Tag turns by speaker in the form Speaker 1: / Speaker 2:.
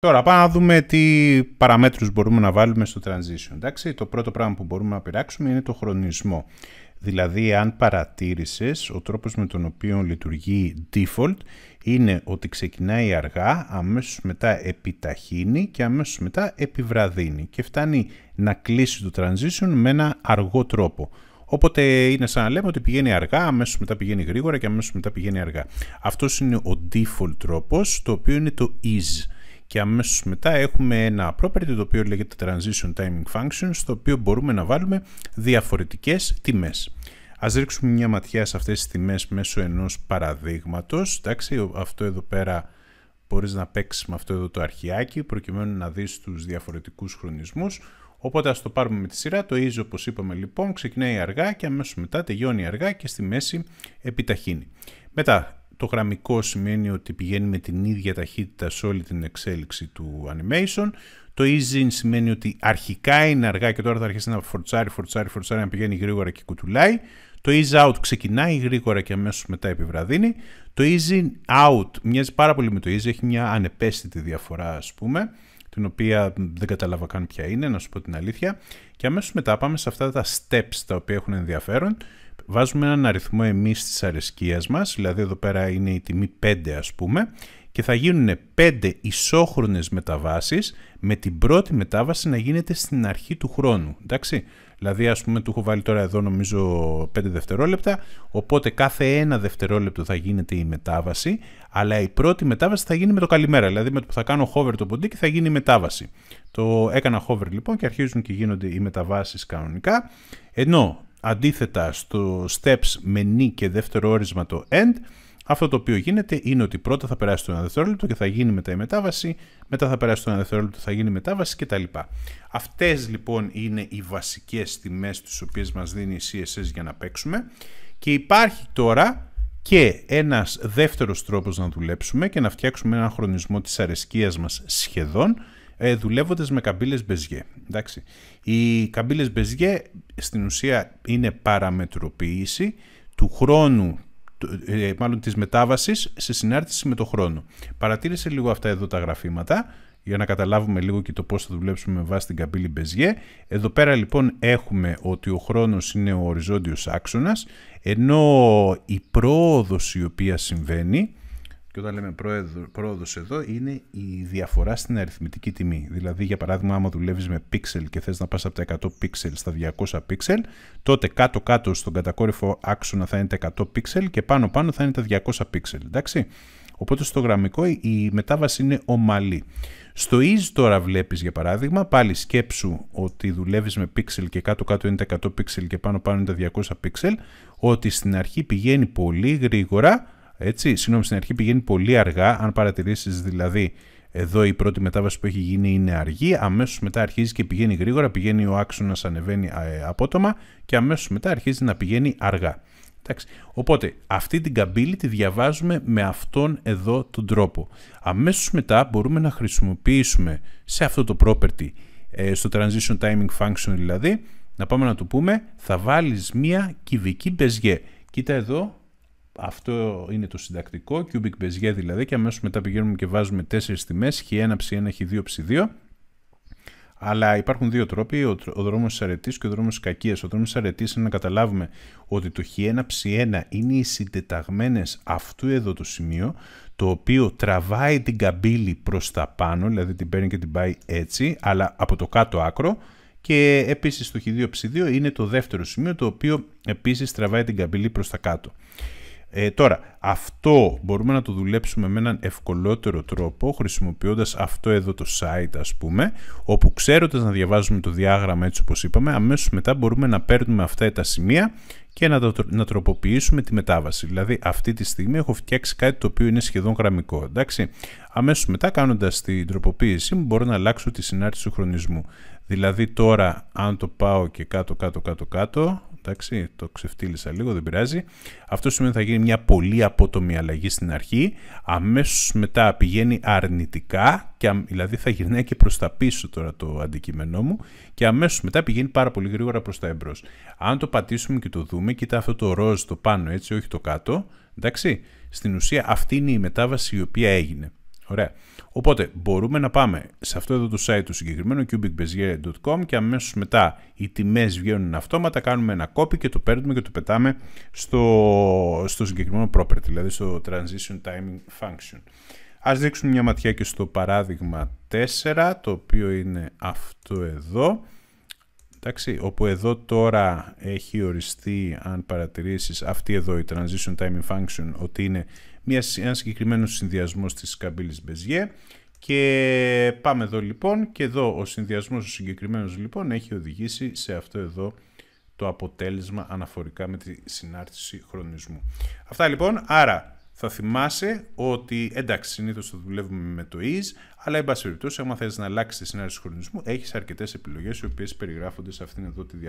Speaker 1: Τώρα πάμε να δούμε τι παραμέτρους μπορούμε να βάλουμε στο transition. Εντάξει, το πρώτο πράγμα που μπορούμε να πειράξουμε είναι το χρονισμό. Δηλαδή, αν παρατήρησες, ο τρόπος με τον οποίο λειτουργεί default είναι ότι ξεκινάει αργά, αμέσως μετά επιταχύνει και αμέσως μετά επιβραδύνει και φτάνει να κλείσει το transition με ένα αργό τρόπο. Οπότε είναι σαν να λέμε ότι πηγαίνει αργά, αμέσως μετά πηγαίνει γρήγορα και αμέσως μετά πηγαίνει αργά. Αυτός είναι ο default τρόπος, το οποίο είναι το is και αμέσως μετά έχουμε ένα property το οποίο λέγεται transition timing function στο οποίο μπορούμε να βάλουμε διαφορετικές τιμές. Ας ρίξουμε μια ματιά σε αυτές τις τιμές μέσω ενός παραδείγματος. Εντάξει, αυτό εδώ πέρα μπορείς να παίξεις με αυτό εδώ το αρχιάκι προκειμένου να δεις τους διαφορετικούς χρονισμούς. Οπότε ας το πάρουμε με τη σειρά. Το easy όπως είπαμε λοιπόν ξεκινάει αργά και αμέσως μετά τελειώνει αργά και στη μέση επιταχύνει. Μετά το γραμμικό σημαίνει ότι πηγαίνει με την ίδια ταχύτητα σε όλη την εξέλιξη του animation. Το easy σημαίνει ότι αρχικά είναι αργά και τώρα θα αρχίσει να φορτσάρει, φορτσάρει, φορτσάρει, να πηγαίνει γρήγορα και κουτουλάει. Το ease out ξεκινάει γρήγορα και αμέσως μετά επιβραδύνει. Το easy out μοιάζει πάρα πολύ με το easy, έχει μια ανεπαίσθητη διαφορά ας πούμε την οποία δεν κατάλαβα καν ποια είναι, να σου πω την αλήθεια. Και αμέσως μετά πάμε σε αυτά τα steps τα οποία έχουν ενδιαφέρον βάζουμε έναν αριθμό εμείς της αρεσκίας μας, δηλαδή εδώ πέρα είναι η τιμή 5 ας πούμε, και θα γίνουν 5 ισόχρονες μεταβάσεις με την πρώτη μετάβαση να γίνεται στην αρχή του χρόνου, εντάξει. Δηλαδή ας πούμε του έχω βάλει τώρα εδώ νομίζω 5 δευτερόλεπτα, οπότε κάθε ένα δευτερόλεπτο θα γίνεται η μετάβαση, αλλά η πρώτη μετάβαση θα γίνει με το καλημέρα, δηλαδή με το που θα κάνω hover το ποντίκι θα γίνει η μετάβαση. Το έκανα hover λοιπόν και αρχίζουν και γίνονται οι μεταβάσεις κανονικά, ενώ Αντίθετα στο steps με νη και δεύτερο όρισμα το end, αυτό το οποίο γίνεται είναι ότι πρώτα θα περάσει το ένα δευτερόλεπτο και θα γίνει μετά η μετάβαση, μετά θα περάσει το ένα δευτερόλεπτο, θα γίνει η μετάβαση κτλ. Αυτές λοιπόν είναι οι βασικές τιμές τις οποίες μας δίνει η CSS για να παίξουμε και υπάρχει τώρα και ένας δεύτερος τρόπος να δουλέψουμε και να φτιάξουμε ένα χρονισμό της αρεσκίας μας σχεδόν ε, δουλεύοντας με καμπύλες Μπεζιέ. Εντάξει. Οι καμπύλες Μπεζιέ στην ουσία είναι παραμετροποίηση του χρόνου ε, μάλλον της μετάβασης σε συνάρτηση με το χρόνο. Παρατήρησε λίγο αυτά εδώ τα γραφήματα για να καταλάβουμε λίγο και το πώς θα δουλέψουμε με βάση την καμπύλη Μπεζιέ. Εδώ πέρα λοιπόν έχουμε ότι ο χρόνος είναι ο οριζόντιος άξονας, ενώ η πρόοδος η οποία συμβαίνει και όταν λέμε πρόοδος εδώ είναι η διαφορά στην αριθμητική τιμή. Δηλαδή, για παράδειγμα, άμα δουλεύεις με πίξελ και θες να πας από τα 100 πίξελ στα 200 πίξελ, τότε κάτω-κάτω στον κατακόρυφο άξονα θα είναι τα 100 πίξελ και πάνω-πάνω θα είναι τα 200 πίξελ. Εντάξει. Οπότε στο γραμμικό η μετάβαση είναι ομαλή. Στο ease τώρα βλέπεις για παράδειγμα, πάλι σκέψου ότι δουλεύεις με pixel και κάτω-κάτω είναι τα 100 pixel και πάνω-πάνω είναι τα 200 pixel, ότι στην αρχή πηγαίνει πολύ γρήγορα, έτσι, συγγνώμη, στην αρχή πηγαίνει πολύ αργά. Αν παρατηρήσεις δηλαδή εδώ η πρώτη μετάβαση που έχει γίνει είναι αργή, Αμέσως μετά αρχίζει και πηγαίνει γρήγορα, πηγαίνει ο άξονας, ανεβαίνει ε, απότομα και αμέσως μετά αρχίζει να πηγαίνει αργά. Εντάξει. Οπότε αυτή την καμπύλη τη διαβάζουμε με αυτόν εδώ τον τρόπο. Αμέσως μετά μπορούμε να χρησιμοποιήσουμε σε αυτό το property, ε, στο transition timing function δηλαδή, να πάμε να του πούμε θα βάλεις μία κυβική μπεζιέ. Κοίτα εδώ αυτό είναι το συντακτικό, cubic bezier δηλαδή, και αμέσως μετά πηγαίνουμε και βάζουμε τέσσερις τιμές, χ1, ψ1, χ2, ψ2. Αλλά υπάρχουν δύο τρόποι, ο, ο δρόμος της αρετής και ο δρόμος της κακίας. Ο δρόμος της αρετής είναι να καταλάβουμε ότι το χ1, ψ1 είναι οι συντεταγμένες αυτού εδώ το σημείο, το οποίο τραβάει την καμπύλη προς τα πάνω, δηλαδή την παίρνει και την πάει έτσι, αλλά από το κάτω άκρο, και επίσης το χ2, ψ2 είναι το δεύτερο σημείο, το οποίο επίσης τραβάει την καμπύλη προς τα κάτω. Ε, τώρα, αυτό μπορούμε να το δουλέψουμε με έναν ευκολότερο τρόπο χρησιμοποιώντας αυτό εδώ το site ας πούμε όπου ξέροντας να διαβάζουμε το διάγραμμα έτσι όπως είπαμε αμέσως μετά μπορούμε να παίρνουμε αυτά τα σημεία και να, το, να τροποποιήσουμε τη μετάβαση. Δηλαδή αυτή τη στιγμή έχω φτιάξει κάτι το οποίο είναι σχεδόν γραμμικό. Εντάξει. Αμέσως μετά κάνοντας την τροποποίησή μου μπορώ να αλλάξω τη συνάρτηση του χρονισμού. Δηλαδή τώρα αν το πάω και κάτω κάτω κάτω κάτω εντάξει, το ξεφτύλισα λίγο, δεν πειράζει. Αυτό σημαίνει ότι θα γίνει μια πολύ απότομη αλλαγή στην αρχή, αμέσως μετά πηγαίνει αρνητικά, και, δηλαδή θα γυρνάει και προς τα πίσω τώρα το αντικείμενό μου και αμέσως μετά πηγαίνει πάρα πολύ γρήγορα προς τα εμπρός. Αν το πατήσουμε και το δούμε, κοίτα αυτό το ροζ το πάνω έτσι, όχι το κάτω, εντάξει, στην ουσία αυτή είναι η μετάβαση η οποία έγινε. Ωραία. Οπότε μπορούμε να πάμε σε αυτό εδώ το site του συγκεκριμένου cubicbezier.com και αμέσως μετά οι τιμές βγαίνουν αυτόματα, κάνουμε ένα copy και το παίρνουμε και το πετάμε στο, στο συγκεκριμένο property, δηλαδή στο transition timing function. Ας δείξουμε μια ματιά και στο παράδειγμα 4, το οποίο είναι αυτό εδώ. Εντάξει, όπου εδώ τώρα έχει οριστεί, αν παρατηρήσεις, αυτή εδώ η transition timing function, ότι είναι μια, ένας συγκεκριμένος συνδυασμός της καμπύλης Μπεζιέ και πάμε εδώ λοιπόν και εδώ ο συνδυασμός του συγκεκριμένος λοιπόν έχει οδηγήσει σε αυτό εδώ το αποτέλεσμα αναφορικά με τη συνάρτηση χρονισμού. Αυτά λοιπόν, άρα θα θυμάσαι ότι εντάξει, συνήθως το δουλεύουμε με το is, αλλά εν πάση περιπτώσει, άμα θες να αλλάξεις τη συνάρτηση του χρονισμού, έχεις αρκετές επιλογές οι οποίες περιγράφονται σε αυτήν εδώ τη διάρκεια.